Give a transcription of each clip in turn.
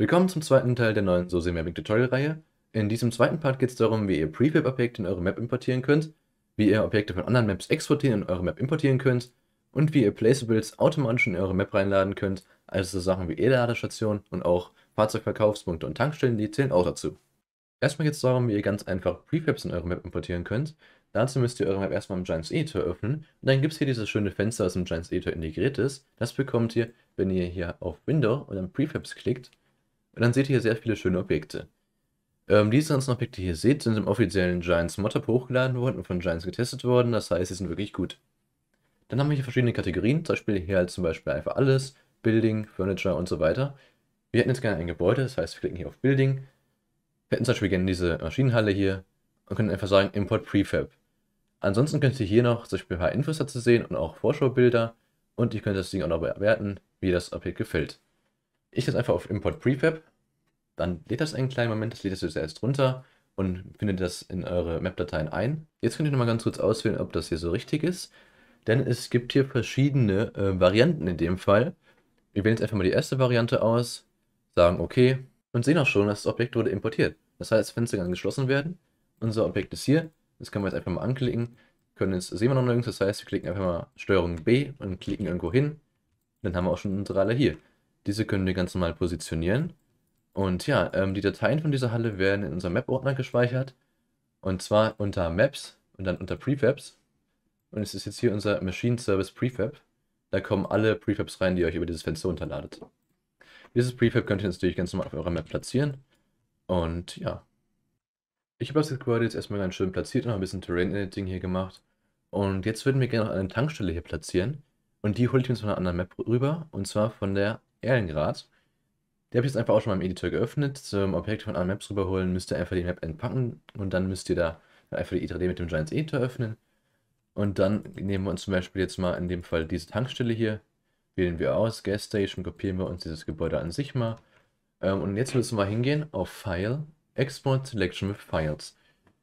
Willkommen zum zweiten Teil der neuen So sehen Mapping Tutorial Reihe. In diesem zweiten Part geht es darum, wie ihr Prefab-Objekte in eure Map importieren könnt, wie ihr Objekte von anderen Maps exportieren und eure Map importieren könnt und wie ihr Placeables automatisch in eure Map reinladen könnt, also so Sachen wie E-Ladestationen und auch Fahrzeugverkaufspunkte und Tankstellen, die zählen auch dazu. Erstmal geht es darum, wie ihr ganz einfach Prefabs in eure Map importieren könnt. Dazu müsst ihr eure Map erstmal im Giants Editor öffnen und dann gibt es hier dieses schöne Fenster, das im Giants Editor integriert ist. Das bekommt ihr, wenn ihr hier auf Window und dann Prefabs klickt und dann seht ihr hier sehr viele schöne Objekte. Ähm, diese ganzen Objekte, die ihr seht, sind im offiziellen Giants Modhub hochgeladen worden und von Giants getestet worden. Das heißt, sie sind wirklich gut. Dann haben wir hier verschiedene Kategorien. Zum Beispiel hier halt zum Beispiel einfach alles. Building, Furniture und so weiter. Wir hätten jetzt gerne ein Gebäude, das heißt, wir klicken hier auf Building. Wir hätten zum Beispiel gerne diese Maschinenhalle hier und können einfach sagen Import Prefab. Ansonsten könnt ihr hier noch zum Beispiel ein paar Infos dazu sehen und auch Vorschaubilder und ihr könnt das Ding auch noch bewerten, wie das Objekt gefällt. Ich jetzt einfach auf Import Prefab, dann lädt das einen kleinen Moment, das lädt das jetzt erst runter und findet das in eure Map-Dateien ein. Jetzt könnt ihr nochmal ganz kurz auswählen, ob das hier so richtig ist, denn es gibt hier verschiedene äh, Varianten in dem Fall. Wir wählen jetzt einfach mal die erste Variante aus, sagen OK und sehen auch schon, dass das Objekt wurde importiert. Das heißt, Fenster kann geschlossen werden. Unser Objekt ist hier. Das können wir jetzt einfach mal anklicken. Können jetzt, sehen wir noch nirgends, das heißt, wir klicken einfach mal STRG B und klicken irgendwo hin. Dann haben wir auch schon unsere alle hier. Diese können wir ganz normal positionieren. Und ja, ähm, die Dateien von dieser Halle werden in unserem Map-Ordner gespeichert. Und zwar unter Maps und dann unter Prefabs. Und es ist jetzt hier unser Machine Service Prefab. Da kommen alle Prefabs rein, die ihr euch über dieses Fenster unterladet. Dieses Prefab könnt ihr natürlich ganz normal auf eurer Map platzieren. Und ja. Ich habe das jetzt jetzt erstmal ganz schön platziert und noch ein bisschen Terrain Editing hier gemacht. Und jetzt würden wir gerne noch eine Tankstelle hier platzieren. Und die hole ich uns von einer anderen Map rüber. Und zwar von der Erlengrad. Der habe ich jetzt einfach auch schon mal im Editor geöffnet. Zum Objekt von anderen Maps rüberholen, müsst ihr einfach die Map entpacken und dann müsst ihr da einfach die E3D mit dem Giants Editor öffnen. Und dann nehmen wir uns zum Beispiel jetzt mal in dem Fall diese Tankstelle hier, wählen wir aus, Gas Station, kopieren wir uns dieses Gebäude an sich mal. Ähm, und jetzt müssen wir hingehen auf File, Export Selection with Files.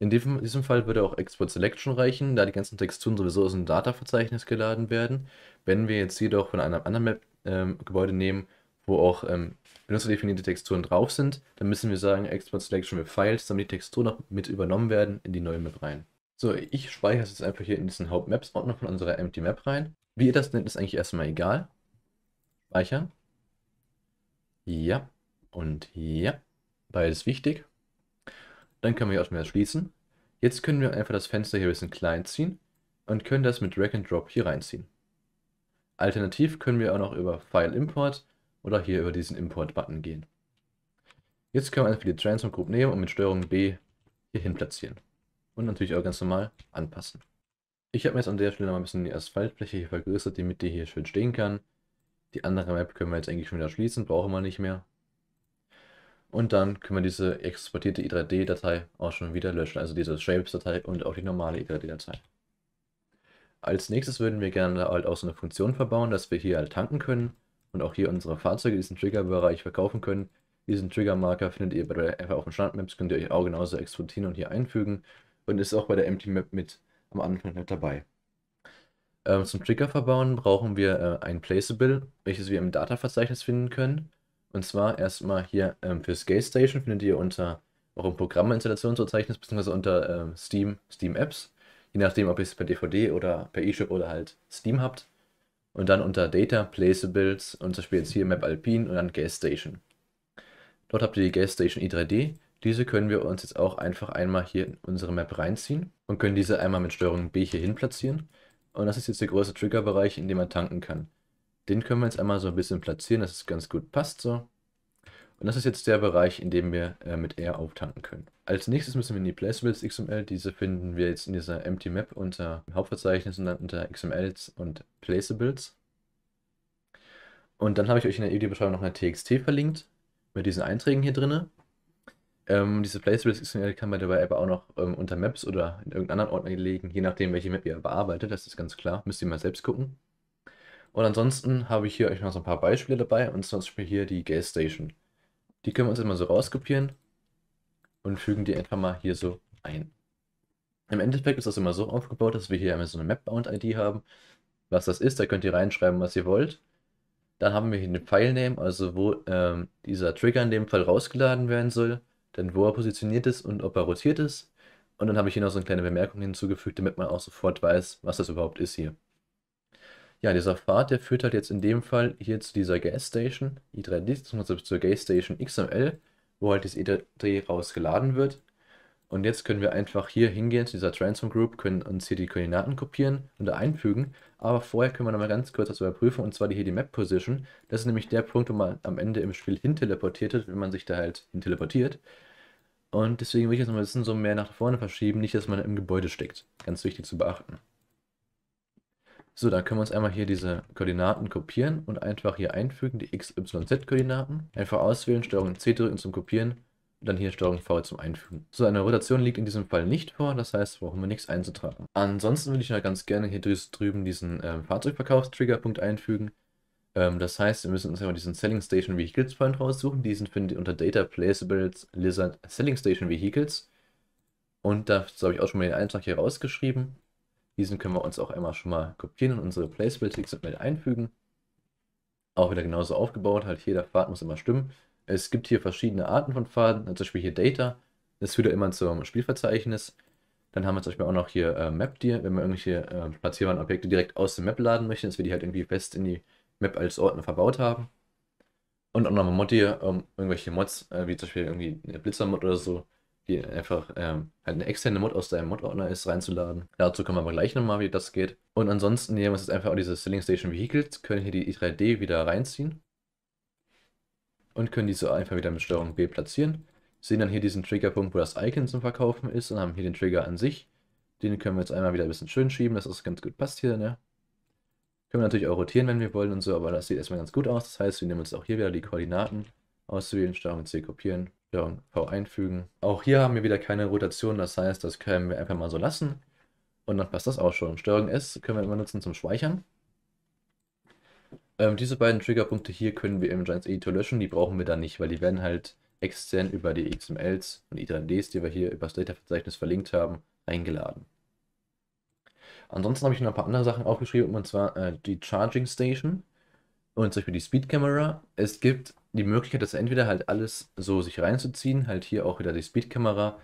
In diesem, diesem Fall würde auch Export Selection reichen, da die ganzen Texturen sowieso aus dem Data-Verzeichnis geladen werden. Wenn wir jetzt jedoch von einer anderen Map ähm, Gebäude nehmen, wo auch ähm, benutzerdefinierte Texturen drauf sind, dann müssen wir sagen, Export Selection with Files, damit die Texturen noch mit übernommen werden in die neue Map rein. So, ich speichere es jetzt einfach hier in diesen hauptmaps ordner von unserer Empty Map rein. Wie ihr das nennt, ist eigentlich erstmal egal. Speichern. Ja. Und ja. Beides wichtig. Dann können wir hier auch mehr schließen. Jetzt können wir einfach das Fenster hier ein bisschen klein ziehen und können das mit Drag and Drop hier reinziehen. Alternativ können wir auch noch über File Import oder hier über diesen Import-Button gehen. Jetzt können wir einfach die Transform Group nehmen und mit STRG B hier hin platzieren. Und natürlich auch ganz normal anpassen. Ich habe mir jetzt an der Stelle noch ein bisschen die Asphaltfläche hier vergrößert, damit die hier schön stehen kann. Die andere Map können wir jetzt eigentlich schon wieder schließen, brauchen wir nicht mehr. Und dann können wir diese exportierte i3D-Datei auch schon wieder löschen, also diese Shapes-Datei und auch die normale i3D-Datei. Als nächstes würden wir gerne halt auch so eine Funktion verbauen, dass wir hier halt tanken können und auch hier unsere Fahrzeuge diesen Triggerbereich verkaufen können. Diesen Triggermarker findet ihr bei der einfach auf den Standardmaps, könnt ihr euch auch genauso exportieren und hier einfügen und ist auch bei der Empty Map mit am Anfang mit dabei. Ähm, zum Trigger verbauen brauchen wir äh, ein Placeable, welches wir im Data-Verzeichnis finden können. Und zwar erstmal hier ähm, für Scale Station findet ihr unter auch im Programminstallationsverzeichnis bzw. unter ähm, Steam, Steam Apps je nachdem, ob ihr es per DVD oder per eShop oder halt Steam habt. Und dann unter Data, Placeables und zum Beispiel jetzt hier Map Alpine und dann Gas Station. Dort habt ihr die Gas Station i3D. Diese können wir uns jetzt auch einfach einmal hier in unsere Map reinziehen und können diese einmal mit Steuerung B hier hin platzieren. Und das ist jetzt der größte Triggerbereich, in dem man tanken kann. Den können wir jetzt einmal so ein bisschen platzieren, dass es ganz gut passt so. Und das ist jetzt der Bereich, in dem wir äh, mit R auftanken können. Als nächstes müssen wir in die Placeables XML. Diese finden wir jetzt in dieser Empty Map unter Hauptverzeichnis und dann unter XMLs und Placeables. Und dann habe ich euch in der Videobeschreibung noch eine TXT verlinkt mit diesen Einträgen hier drin. Ähm, diese Placeables XML kann man dabei aber auch noch ähm, unter Maps oder in irgendeinem anderen Ordner legen, je nachdem, welche Map ihr bearbeitet. Das ist ganz klar. Müsst ihr mal selbst gucken. Und ansonsten habe ich hier euch noch so ein paar Beispiele dabei, und zum Beispiel hier die Gas Station. Die können wir uns immer so rauskopieren und fügen die einfach mal hier so ein. Im Endeffekt ist das immer so aufgebaut, dass wir hier einmal so eine Map-Bound-ID haben. Was das ist, da könnt ihr reinschreiben, was ihr wollt. Dann haben wir hier den File-Name, also wo ähm, dieser Trigger in dem Fall rausgeladen werden soll, dann wo er positioniert ist und ob er rotiert ist. Und dann habe ich hier noch so eine kleine Bemerkung hinzugefügt, damit man auch sofort weiß, was das überhaupt ist hier. Ja, dieser Pfad, der führt halt jetzt in dem Fall hier zu dieser Gas Station, i3D, beziehungsweise zur Gas Station XML, wo halt das e 3 d rausgeladen wird. Und jetzt können wir einfach hier hingehen zu dieser Transform Group, können uns hier die Koordinaten kopieren und da einfügen. Aber vorher können wir nochmal ganz kurz das überprüfen, und zwar hier die Map Position. Das ist nämlich der Punkt, wo man am Ende im Spiel hinteleportiert wird, wenn man sich da halt hinteleportiert. Und deswegen will ich jetzt nochmal ein bisschen so mehr nach vorne verschieben, nicht dass man im Gebäude steckt. Ganz wichtig zu beachten. So, dann können wir uns einmal hier diese Koordinaten kopieren und einfach hier einfügen, die x, y, z Koordinaten. Einfach auswählen, Steuerung C drücken zum Kopieren und dann hier Steuerung V zum Einfügen. So, eine Rotation liegt in diesem Fall nicht vor, das heißt, brauchen wir nichts einzutragen. Ansonsten würde ich noch ganz gerne hier drüben diesen ähm, Fahrzeugverkaufstriggerpunkt einfügen. Ähm, das heißt, wir müssen uns einmal diesen Selling Station Vehicles Point raussuchen. Diesen findet ihr unter Data Placeables Lizard Selling Station Vehicles. Und dazu habe ich auch schon mal den Eintrag hier rausgeschrieben. Diesen können wir uns auch einmal schon mal kopieren und unsere placeable ticks mit einfügen. Auch wieder genauso aufgebaut, halt hier der Pfad muss immer stimmen. Es gibt hier verschiedene Arten von Pfaden, zum Beispiel hier Data, das führt ja immer zum Spielverzeichnis. Dann haben wir zum Beispiel auch noch hier äh, Mapdir, wenn wir irgendwelche äh, platzierbaren Objekte direkt aus dem Map laden möchten, dass wir die halt irgendwie fest in die Map als Ordner verbaut haben. Und auch nochmal Mod hier, um ähm, irgendwelche Mods, äh, wie zum Beispiel irgendwie eine Blitzermod oder so, die einfach ähm, halt eine externe Mod aus deinem Mod-Ordner ist, reinzuladen. Dazu kommen wir aber gleich nochmal, wie das geht. Und ansonsten nehmen wir uns jetzt einfach auch diese Selling Station Vehicles, können hier die i3D wieder reinziehen und können die so einfach wieder mit Steuerung B platzieren. Sehen dann hier diesen Triggerpunkt, wo das Icon zum Verkaufen ist und haben hier den Trigger an sich. Den können wir jetzt einmal wieder ein bisschen schön schieben, dass das ganz gut passt hier, ne? Können wir natürlich auch rotieren, wenn wir wollen und so, aber das sieht erstmal ganz gut aus. Das heißt, wir nehmen uns auch hier wieder die Koordinaten auszuwählen, Steuerung C kopieren ja, und V einfügen. Auch hier haben wir wieder keine Rotation, das heißt, das können wir einfach mal so lassen. Und dann passt das auch schon. Steuerung S können wir immer nutzen zum Speichern. Ähm, diese beiden Triggerpunkte hier können wir im Giants Editor löschen, die brauchen wir dann nicht, weil die werden halt extern über die XMLs und ITRDs, die wir hier über das Data-Verzeichnis verlinkt haben, eingeladen. Ansonsten habe ich noch ein paar andere Sachen aufgeschrieben, und zwar äh, die Charging Station und zum Beispiel die Speed Camera. Es gibt die Möglichkeit das entweder halt alles so sich reinzuziehen, halt hier auch wieder die Speedkamera,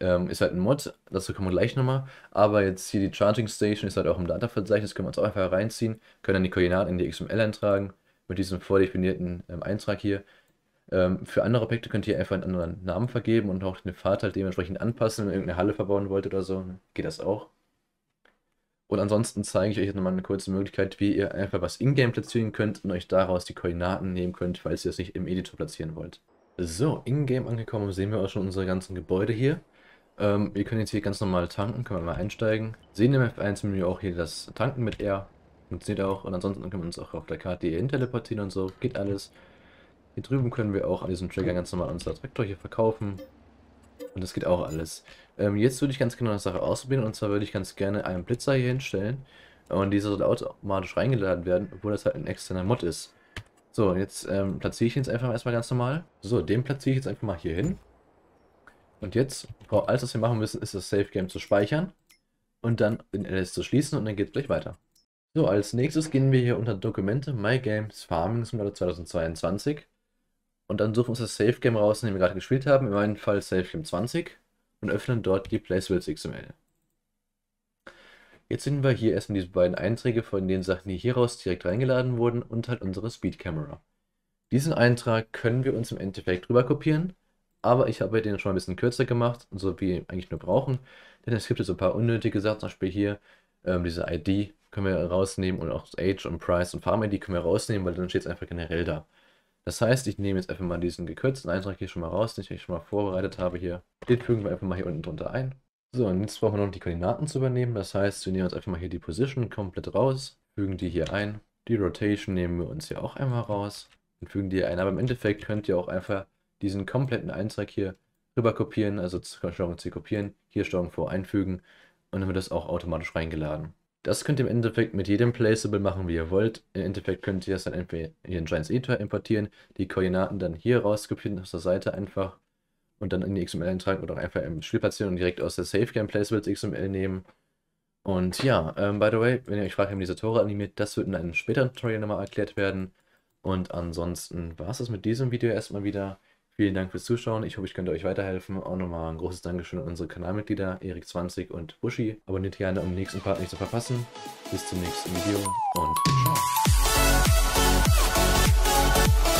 ähm, ist halt ein Mod, dazu kommen wir gleich nochmal, aber jetzt hier die Charging Station ist halt auch im Data-Verzeichnis, können wir uns auch einfach reinziehen, können dann die Koordinaten in die XML eintragen, mit diesem vordefinierten ähm, Eintrag hier. Ähm, für andere Objekte könnt ihr einfach einen anderen Namen vergeben und auch den Pfad halt dementsprechend anpassen, wenn ihr irgendeine Halle verbauen wollt oder so, ne? geht das auch. Und ansonsten zeige ich euch jetzt nochmal eine kurze Möglichkeit, wie ihr einfach was Ingame platzieren könnt und euch daraus die Koordinaten nehmen könnt, falls ihr es nicht im Editor platzieren wollt. So, Ingame angekommen sehen wir auch schon unsere ganzen Gebäude hier. Ähm, wir können jetzt hier ganz normal tanken, können wir mal einsteigen. Sehen im F1-Menü auch hier das Tanken mit R. Funktioniert auch. Und ansonsten können wir uns auch auf der Karte hier hin teleportieren und so. Geht alles. Hier drüben können wir auch an diesem Trigger ganz normal unser Traktor hier verkaufen. Und das geht auch alles. Ähm, jetzt würde ich ganz genau eine Sache ausprobieren. Und zwar würde ich ganz gerne einen Blitzer hier hinstellen. Und dieser soll automatisch reingeladen werden, obwohl das halt ein externer Mod ist. So, jetzt ähm, platziere ich ihn jetzt einfach erstmal ganz normal. So, den platziere ich jetzt einfach mal hier hin. Und jetzt, alles was wir machen müssen, ist das Safe Game zu speichern. Und dann den LS zu schließen und dann geht es gleich weiter. So, als nächstes gehen wir hier unter Dokumente My Games Farming Simulator 2022. Und dann suchen wir uns das Safe Game raus, in dem wir gerade gespielt haben, in meinem Fall Safe Game 20, und öffnen dort die Placebills XML. Jetzt sehen wir hier erstmal diese beiden Einträge von den Sachen, die hier raus direkt reingeladen wurden, und halt unsere Speed Camera. Diesen Eintrag können wir uns im Endeffekt rüber kopieren, aber ich habe den schon ein bisschen kürzer gemacht, so wie wir ihn eigentlich nur brauchen, denn es gibt jetzt ein paar unnötige Sachen, zum Beispiel hier ähm, diese ID können wir rausnehmen und auch Age und Price und Farm ID können wir rausnehmen, weil dann steht es einfach generell da. Das heißt, ich nehme jetzt einfach mal diesen gekürzten Eintrag hier schon mal raus, den ich schon mal vorbereitet habe hier. Den fügen wir einfach mal hier unten drunter ein. So, und jetzt brauchen wir noch die Koordinaten zu übernehmen. Das heißt, wir nehmen uns einfach mal hier die Position komplett raus, fügen die hier ein. Die Rotation nehmen wir uns hier auch einmal raus und fügen die hier ein. Aber im Endeffekt könnt ihr auch einfach diesen kompletten Eintrag hier rüber kopieren, also Steuerung C kopieren, hier Steuerung V einfügen und dann wird das auch automatisch reingeladen. Das könnt ihr im Endeffekt mit jedem Placeable machen, wie ihr wollt. Im Endeffekt könnt ihr es dann entweder in Giants Editor importieren, die Koordinaten dann hier rauskopieren aus der Seite einfach und dann in die XML eintragen oder einfach im Spiel platzieren und direkt aus der Safegame Placeables XML nehmen. Und ja, ähm, by the way, wenn ihr euch fragt, haben diese Tore animiert, das wird in einem späteren Tutorial nochmal erklärt werden. Und ansonsten war es das mit diesem Video erstmal wieder. Vielen Dank fürs Zuschauen. Ich hoffe, ich konnte euch weiterhelfen. Auch nochmal ein großes Dankeschön an unsere Kanalmitglieder Erik20 und Buschi. Abonniert gerne, um den nächsten Part nicht zu verpassen. Bis zum nächsten Video und ciao.